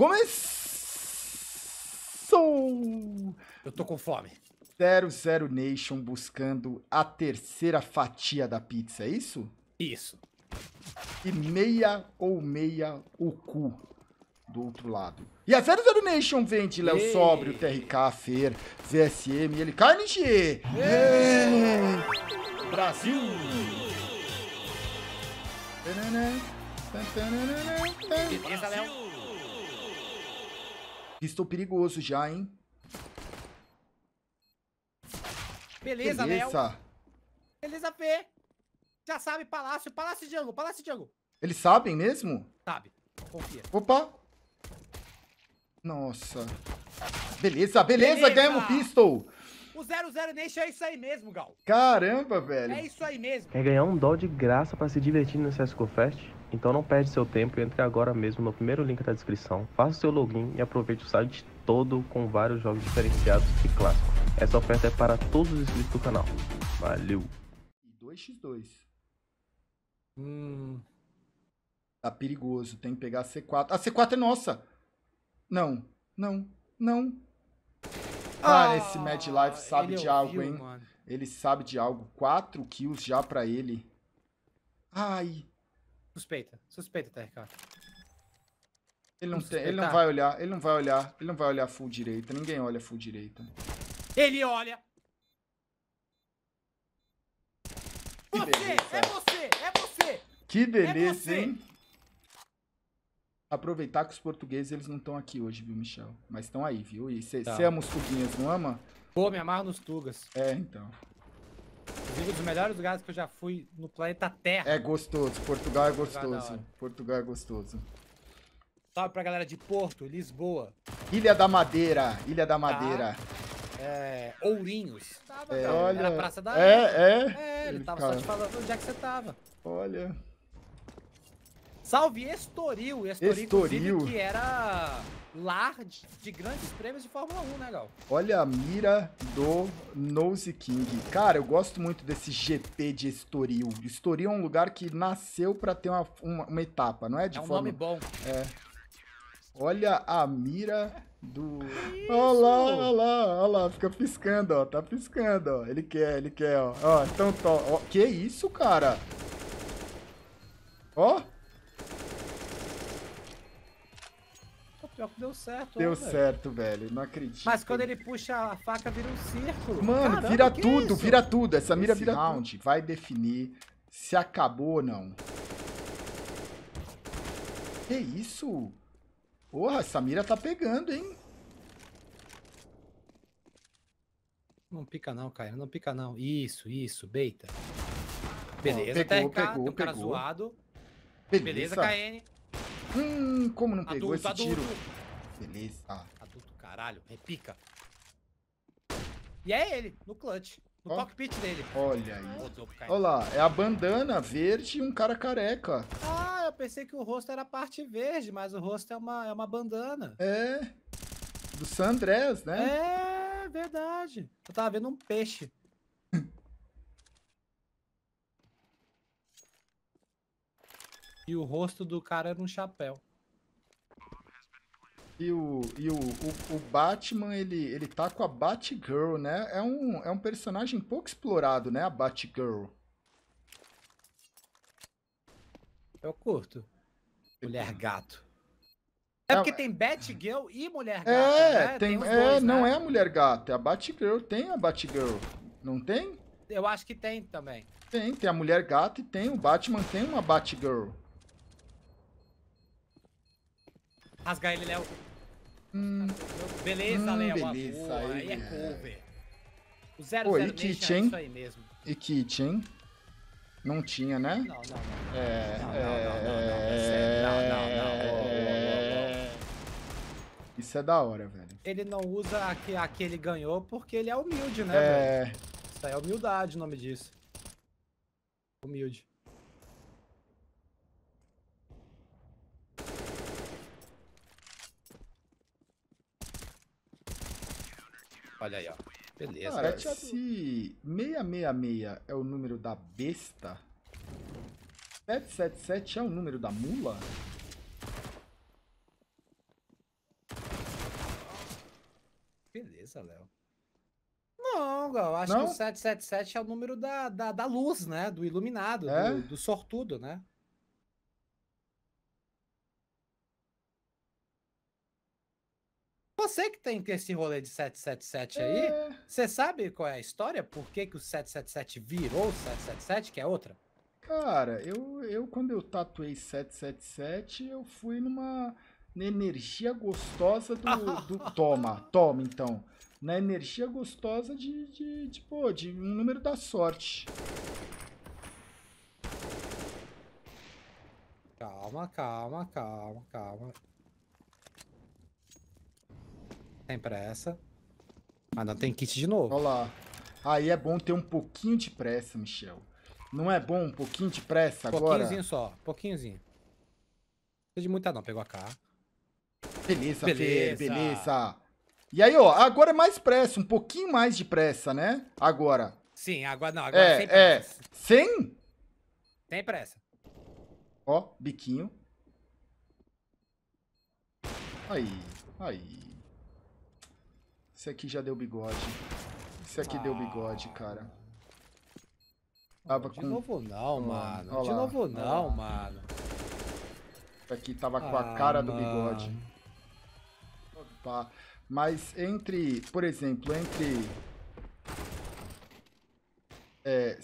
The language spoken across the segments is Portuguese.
Começou! Eu tô com fome. 00 Nation buscando a terceira fatia da pizza, é isso? Isso. E meia ou meia o cu do outro lado. E a 00 Nation vende Léo sobre Sóbrio, TRK, Fer, VSM, ele Carnegie! Brasil! Beleza, Léo! Estou perigoso já, hein? Beleza, Beleza. Léo. Beleza, Fê. Já sabe, Palácio. Palácio de jungle, Palácio de jungle. Eles sabem mesmo? Sabe. Confia. Opa. Nossa. Beleza, beleza, beleza. ganhamos pistol. O 00 Nation é isso aí mesmo, Gal. Caramba, velho. É isso aí mesmo. Quer ganhar um dó de graça para se divertir no CSGO Fest? Então não perde seu tempo e entre agora mesmo no primeiro link da descrição. Faça seu login e aproveite o site todo com vários jogos diferenciados e clássicos. Essa oferta é para todos os inscritos do canal. Valeu. 2x2. Hum. Tá perigoso. Tem que pegar a C4. A C4 é nossa! Não, não, não. Cara, ah, esse Mad Life sabe de é algo, hein? Mano. Ele sabe de algo. Quatro kills já pra ele. Ai. Suspeita. Suspeita, tá, Ele não, tem, ele não vai olhar, ele não vai olhar, ele não vai olhar full direita. Ninguém olha full direita. Ele olha. Que você, beleza. é você, é você. Que é beleza, é você. hein? aproveitar que os portugueses eles não estão aqui hoje, viu, Michel? Mas estão aí, viu? E você tá. ama os tuguinhas, não ama? Pô, me amarro nos tugas. É, então. Inclusive, um dos melhores lugares que eu já fui no planeta Terra. É gostoso, Portugal é gostoso. Portugal é gostoso. Salve pra galera de Porto, Lisboa. Ilha da Madeira, Ilha da tá. Madeira. Tá. É, Ourinhos. Tava, é, olha, Era Praça da É, é. É, ele, ele tava cara. só te falando onde é que você tava. Olha. Salve Estoril. Estoril, Estoril. que era lar de, de, grandes prêmios de Fórmula 1, né, Gal? Olha a mira do Nose King. Cara, eu gosto muito desse GP de Estoril. Estoril é um lugar que nasceu para ter uma, uma, uma, etapa, não é? De é um Fórmula... nome bom. É. Olha a mira do... Olha lá, olha lá, olha lá, fica piscando, ó, tá piscando, ó. Ele quer, ele quer, ó. Ó, então, tó, ó. que isso, cara? Ó. Pior que deu certo. Deu ó, certo, velho. velho. Não acredito. Mas quando ele puxa a faca, vira um círculo. Mano, Caramba, vira tudo, é vira tudo. Essa mira Esse vira round tudo. vai definir se acabou ou não. Que isso? Porra, essa mira tá pegando, hein? Não pica não, Caio. Não pica não. Isso, isso. Beita. Beleza, pegou, TRK. Pegou, tem um pegou. zoado. Beleza, Beleza KN. Hum, como não pegou adulto, esse adulto. tiro? Beleza. Ah. Adulto, caralho. Repica. É e é ele, no clutch. No oh. cockpit dele. Olha aí. Olha lá, é a bandana verde e um cara careca. Ah, eu pensei que o rosto era parte verde, mas o rosto é uma, é uma bandana. É. Do San Andrés, né? É, verdade. Eu tava vendo um peixe. E o rosto do cara era um chapéu. E o, e o, o, o, Batman, ele, ele tá com a Batgirl, né? É um, é um personagem pouco explorado, né? A Batgirl. Eu curto. Mulher gato. É, porque é- tem Batgirl e Mulher é, Gato, é, né? Tem, tem é, dois, não né? é a Mulher Gato, é a Batgirl. Tem a Batgirl, não tem? Eu acho que tem também. Tem, tem a Mulher Gato e tem o Batman, tem uma Batgirl. Rasgar ele, Léo. Hum, beleza, hum, Léo. Beleza, aí, aí é, é. cover. O 00 Pô, e Isso aí mesmo. e kit, hein? Não tinha, né? Não, não, não. É, não, não, é, é, é. não, não, não, Isso é da hora, velho. Ele não usa a que, ele ganhou porque ele é humilde, né, é... Isso aí é humildade o nome disso. Humilde. Olha aí, ó. Beleza. Cara, cara. se 666 é o número da besta, 777 é o número da mula? Beleza, Léo. Não, eu acho Não? que o 777 é o número da, da, da luz, né? Do iluminado, é? do, do sortudo, né? Você que tem esse rolê de 777 aí, é. você sabe qual é a história? Por que, que o 777 virou 777, que é outra? Cara, eu, eu quando eu tatuei 777, eu fui numa na energia gostosa do, do toma, toma então. Na energia gostosa de, de, de, pô, de um número da sorte. Calma, calma, calma, calma. Tem pressa. Mas não tem kit de novo. Olha lá. Aí é bom ter um pouquinho de pressa, Michel. Não é bom um pouquinho de pressa agora? Pouquinhozinho só, pouquinhozinho. Não precisa de muita não, pegou a K. Beleza, beleza. Fê, beleza. E aí, ó, agora é mais pressa, um pouquinho mais de pressa, né? Agora. Sim, agora não, agora é, sem pressa. É, sem? Sem pressa. Ó, biquinho. Aí, aí. Esse aqui já deu bigode. Esse aqui ah. deu bigode, cara. Tava de com... novo não, mano. Lá, de novo não, mano. Esse aqui tava ah, com a ah, cara mano. do bigode. Opa. Mas entre, por exemplo, entre... É,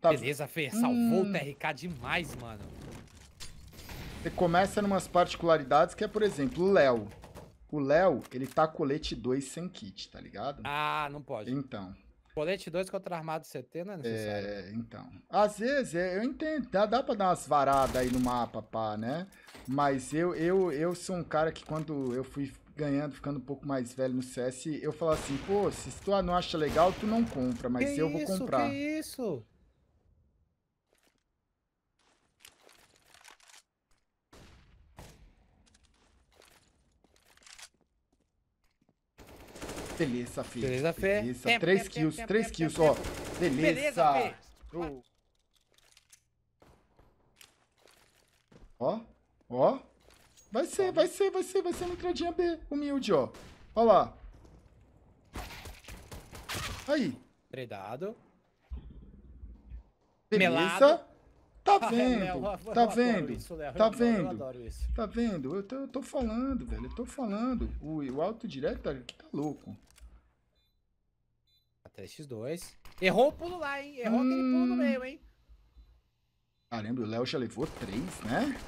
Tá... Beleza, Fer, salvou hum... o TRK demais, mano. Você começa em umas particularidades que é, por exemplo, o Léo. O Léo, ele tá colete 2 sem kit, tá ligado? Ah, não pode. Então. Colete 2 contra armado CT não é, é necessário. É, então. Às vezes, é, eu entendo, dá, dá pra dar umas varadas aí no mapa, pá, né? Mas eu, eu, eu sou um cara que quando eu fui ganhando, ficando um pouco mais velho no CS, eu falo assim, pô, se tu não acha legal, tu não compra, mas que eu isso, vou comprar. Que isso? Beleza, filho. Beleza, Fê. Beleza, kills, três kills, ó. Beleza. Beleza, Ó, ó. Vai ser, tá vai ser, vai ser, vai ser uma entradinha B, humilde, ó. Ó lá. Aí. Predado. Beleza. Melado. Tá vendo? tá vendo? tá vendo? Tá vendo? Eu tô, falando, velho. Eu tô falando. O, o autodireto tá, tá louco. 3x2. Errou o pulo lá, hein? Errou hum... aquele pulo no hum. meio, hein? Caramba, o Léo já levou 3, né?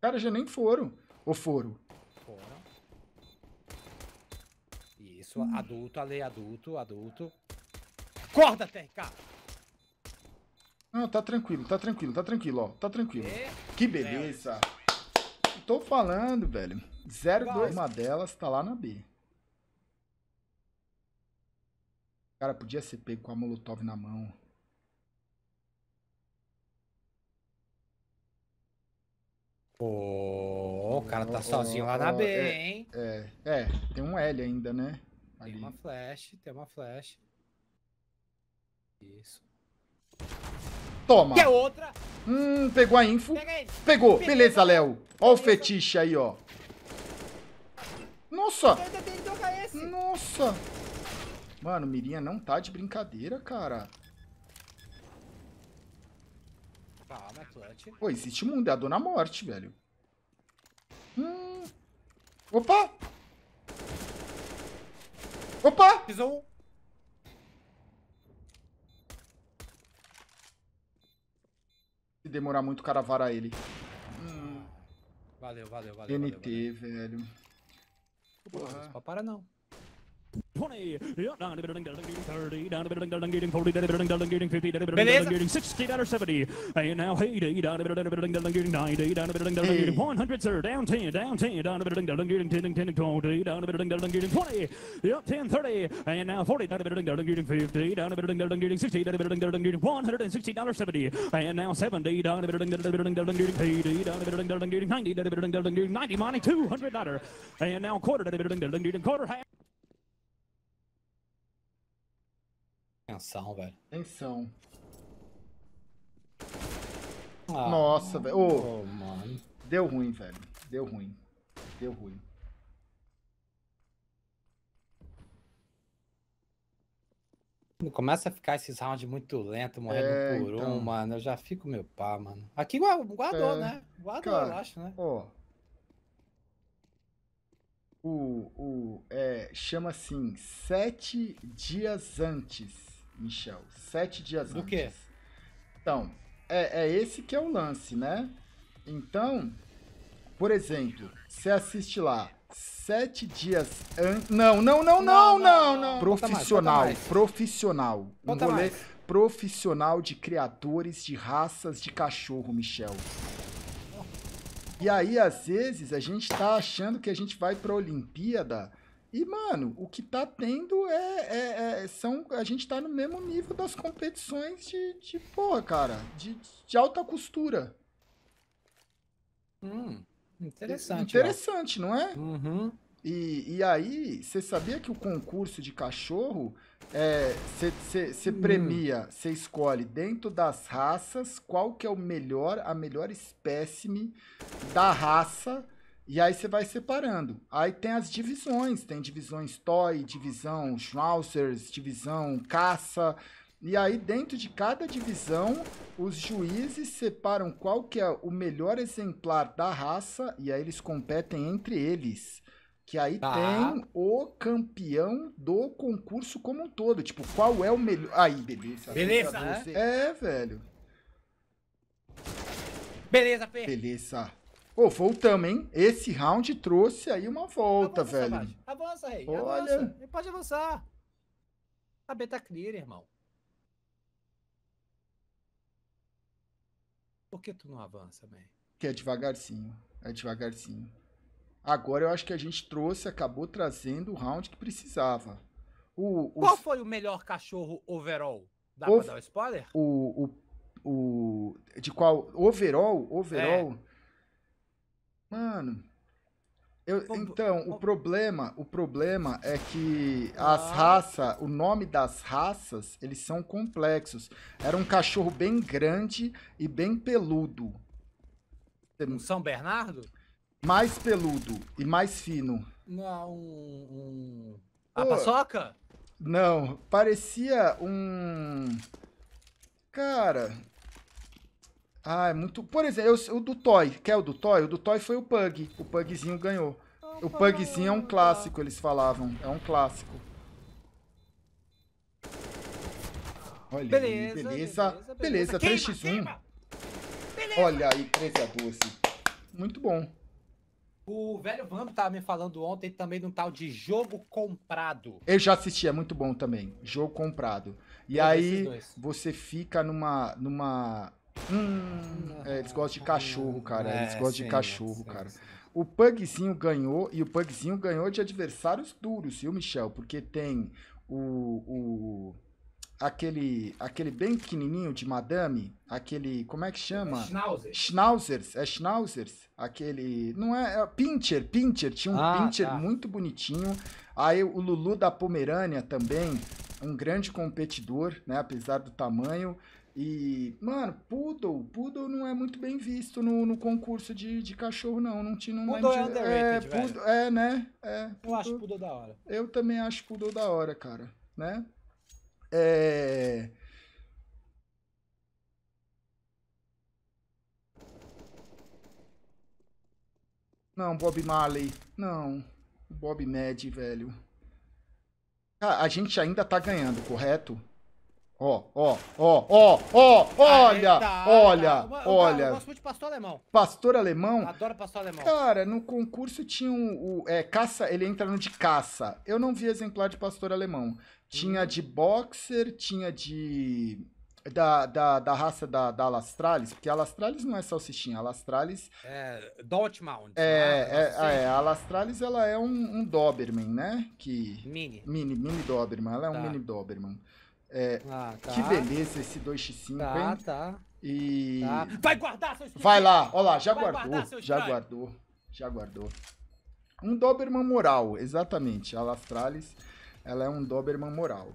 Cara, já nem foram. Ou foram? Foram. Isso, hum. adulto, ali, adulto, adulto. Acorda, TRK! Não, tá tranquilo, tá tranquilo, tá tranquilo, ó. Tá tranquilo. E... Que beleza. É. Tô falando, velho. 0,2 uma delas tá lá na B. Cara, podia ser pego com a Molotov na mão. Pô, o cara tá oh, sozinho oh, lá na B, é, hein? É, é, tem um L ainda, né? Ali. Tem uma flash, tem uma flash. Isso. Toma! Quer outra? Hum, pegou a info. Pegou, Pega beleza, Léo. Ó o fetiche aí, ó. Nossa! É Nossa! Mano, Mirinha não tá de brincadeira, cara. Pô, existe mundo, é a Dona Morte, velho. Hum. Opa! Opa! Pisou Se demorar muito, o cara vara ele. Hum. Valeu, valeu, valeu. NT, valeu, valeu. velho. Pô, uhum. para não. 20, down to building, building, 30, down to building, building, building, 40, down to building, building, building, 50, down to building, building, building, 60, down to 70. And now 80, down to building, building, building, 90, down to building, building, building, 100, sir, down 10, down 10, down to building, building, building, 10, 10, 20, down to building, building, building, 20, yep, 10, 30, and now 40, down to building, building, building, 50, down to building, building, building, 60, down to building, building, building, 160, down to 70, and now 70, down to building, building, building, building, 80, down to building, building, building, 90, down to building, building, 90, money, 200, dollars. And now quarter, down to building, building, building, quarter, half. atenção, velho. atenção. Ah, Nossa, velho. Oh, oh, mano. Deu ruim, velho. Deu ruim. Deu ruim. Começa a ficar esses rounds muito lento, morrendo é, por então... um, mano. Eu já fico meu pá, mano. Aqui guardou, é... né? Guardou, Cara, eu acho, né? Ó. O, o, é, chama assim, sete dias antes Michel. Sete dias Do antes. Do quê? Então, é, é esse que é o lance, né? Então, por exemplo, você assiste lá sete dias antes. Não, não, não, não, não, não. Profissional, profissional. Um rolê profissional de criadores de raças de cachorro, Michel. E aí, às vezes, a gente tá achando que a gente vai pra Olimpíada e, mano, o que tá tendo é, é, é, são. A gente tá no mesmo nível das competições de, de porra, cara. De, de alta costura. Hum, interessante. Interessante, não é? Uhum. E, e aí, você sabia que o concurso de cachorro você é, hum. premia, você escolhe dentro das raças qual que é o melhor, a melhor espécime da raça e aí você vai separando. Aí tem as divisões, tem divisões toy, divisão schnauzers, divisão caça. E aí dentro de cada divisão, os juízes separam qual que é o melhor exemplar da raça e aí eles competem entre eles. Que aí tá. tem o campeão do concurso como um todo. Tipo, qual é o melhor. Aí, beleza. Beleza, né? É, velho. Beleza, Fê. Beleza. Pô, oh, voltamos, hein? Esse round trouxe aí uma volta, avança, velho. Baixo. Avança, rei. Olha. Avança. Ele pode avançar. A beta tá clear, irmão. Por que tu não avança, man? Que é devagarzinho. É devagarzinho. Agora eu acho que a gente trouxe, acabou trazendo o round que precisava. O, o... Qual foi o melhor cachorro overall? Dá o... pra dar um spoiler? O, o, o, De qual? Overall? Overall? É. Mano. Eu, então, o problema, o problema é que ah. as raças, o nome das raças, eles são complexos. Era um cachorro bem grande e bem peludo. Um São Bernardo? Mais peludo e mais fino. Não, um. um... A paçoca? Não, parecia um. Cara, ah, é muito. Por exemplo, eu, o do Toy. Quer o do Toy? O do Toy foi o Pug. O Pugzinho ganhou. Ah, o Pugzinho é um clássico, tá. eles falavam. É um clássico. Olha beleza, aí, beleza. Beleza, beleza, beleza 3x1. Queima, queima. Olha aí, 3x12. Muito bom. O velho Vamp tava tá me falando ontem também de um tal de jogo comprado. Eu já assisti, é muito bom também. Jogo comprado. E Eu aí você fica numa, numa Hum, é, eles gostam de cachorro, cara. É, eles gostam sim, de cachorro, cara. Sim, O Pugzinho ganhou, e o Pugzinho ganhou de adversários duros, viu, Michel? Porque tem o, o aquele, aquele bem pequenininho de madame, aquele, como é que chama? Schnauzers. Schnauzers, é Schnauzers, aquele, não é, é Pincher, Pincher, tinha um ah, Pincher tá. muito bonitinho, aí o Lulu da Pomerânia também, um grande competidor, né, apesar do tamanho, e, mano, poodle, poodle não é muito bem visto no, no concurso de, de cachorro, não. Não tinha não poodle lembro. É, é, poodle, é, né? É, poodle, eu acho poodle da hora. Eu também acho poodle da hora, cara, né? É. Não, Bob Marley. Não. Bob Med, velho. Ah, a gente ainda tá ganhando, correto? Ó, ó, ó, ó, ó, olha, tá, olha, tá. olha. Eu gosto muito de pastor alemão. Pastor alemão? Adoro pastor alemão. Cara, no concurso tinha o, é, caça, ele entra no de caça. Eu não vi exemplar de pastor alemão. Tinha hum. de boxer, tinha de... Da, da, da raça da, da Alastralis, porque Alastralis não é salsichinha, Alastralis... É, Dortmund. É, né? é, assim. é, é, a Alastralis ela é um, um Doberman, né? Que... Mini. Mini, mini Doberman, ela é tá. um mini Doberman. É, ah, tá. Que beleza esse 2x5, tá, hein? Tá, e... tá. Vai guardar, seu Vai lá, olha lá, já Vai guardou, já guardou, já guardou. Um Doberman moral, exatamente. A Lastralis, ela é um Doberman moral.